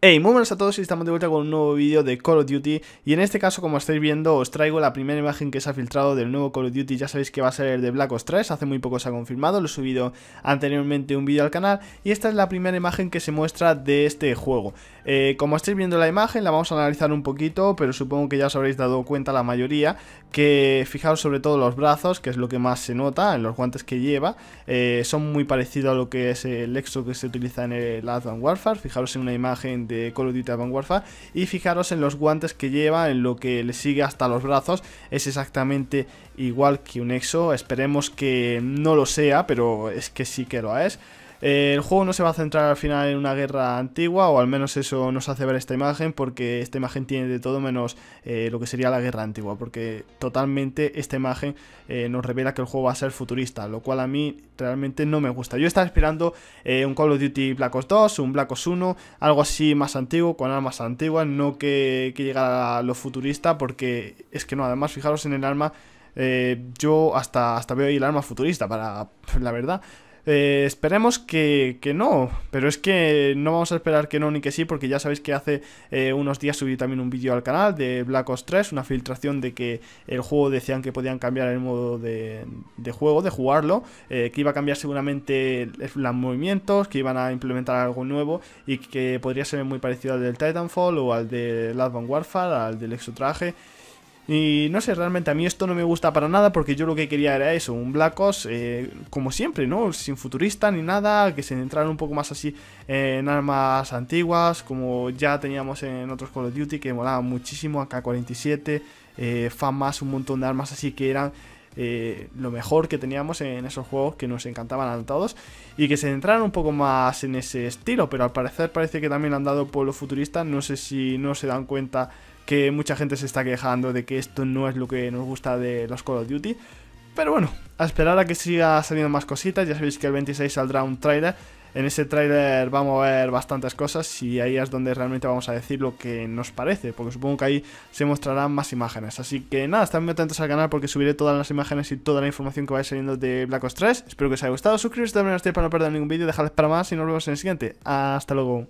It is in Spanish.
Hey, muy buenas a todos y estamos de vuelta con un nuevo vídeo de Call of Duty y en este caso como estáis viendo os traigo la primera imagen que se ha filtrado del nuevo Call of Duty, ya sabéis que va a ser el de Black Ops 3, hace muy poco se ha confirmado, lo he subido anteriormente un vídeo al canal y esta es la primera imagen que se muestra de este juego. Eh, como estáis viendo la imagen la vamos a analizar un poquito pero supongo que ya os habréis dado cuenta la mayoría que fijaros sobre todo los brazos que es lo que más se nota en los guantes que lleva, eh, son muy parecidos a lo que es el exo que se utiliza en el Advanced Warfare, fijaros en una imagen de Call of Duty y fijaros en los guantes que lleva, en lo que le sigue hasta los brazos, es exactamente igual que un Exo, esperemos que no lo sea, pero es que sí que lo es el juego no se va a centrar al final en una guerra antigua, o al menos eso nos hace ver esta imagen, porque esta imagen tiene de todo menos eh, lo que sería la guerra antigua, porque totalmente esta imagen eh, nos revela que el juego va a ser futurista, lo cual a mí realmente no me gusta. Yo estaba esperando eh, un Call of Duty Black Ops 2, un Black Ops 1, algo así más antiguo, con armas antiguas, no que, llegara a lo futurista, porque es que no, además fijaros en el arma. yo hasta, hasta veo ahí el arma futurista, para la verdad. Eh, esperemos que, no, pero es que no vamos a esperar que no ni que sí, porque ya sabéis que hace eh, unos días subí también un vídeo al canal de Black Ops 3, una filtración de que el juego decían que podían cambiar el modo de, juego, de jugarlo, eh, que iba a cambiar seguramente los movimientos, que iban a implementar algo nuevo y que podría ser muy parecido al del Titanfall o al de Advanced Warfare, al del Exotraje. Y no sé, realmente a mí esto no me gusta para nada porque yo lo que quería era eso, un Black Ops eh, como siempre, ¿no? Sin futurista ni nada, que se entraran un poco más así en armas antiguas, como ya teníamos en otros Call of Duty que molaban muchísimo, AK-47, eh, FAMAS, un montón de armas así que eran... Eh, lo mejor que teníamos en esos juegos que nos encantaban a todos y que se entraran un poco más en ese estilo, pero al parecer parece que también han dado por lo futurista, no sé si no se dan cuenta que mucha gente se está quejando de que esto no es lo que nos gusta de los Call of Duty. Pero bueno, a esperar a que siga saliendo más cositas. Ya sabéis que el 26 saldrá un trailer. En ese trailer vamos a ver bastantes cosas y ahí es donde realmente vamos a decir lo que nos parece, porque supongo que ahí se mostrarán más imágenes. Así que nada, estad muy atentos al canal porque subiré todas las imágenes y toda la información que vaya saliendo de Black Ops 3. Espero que os haya gustado, suscribiros también a este para no perder ningún vídeo, dejadles para más y nos vemos en el siguiente. Hasta luego.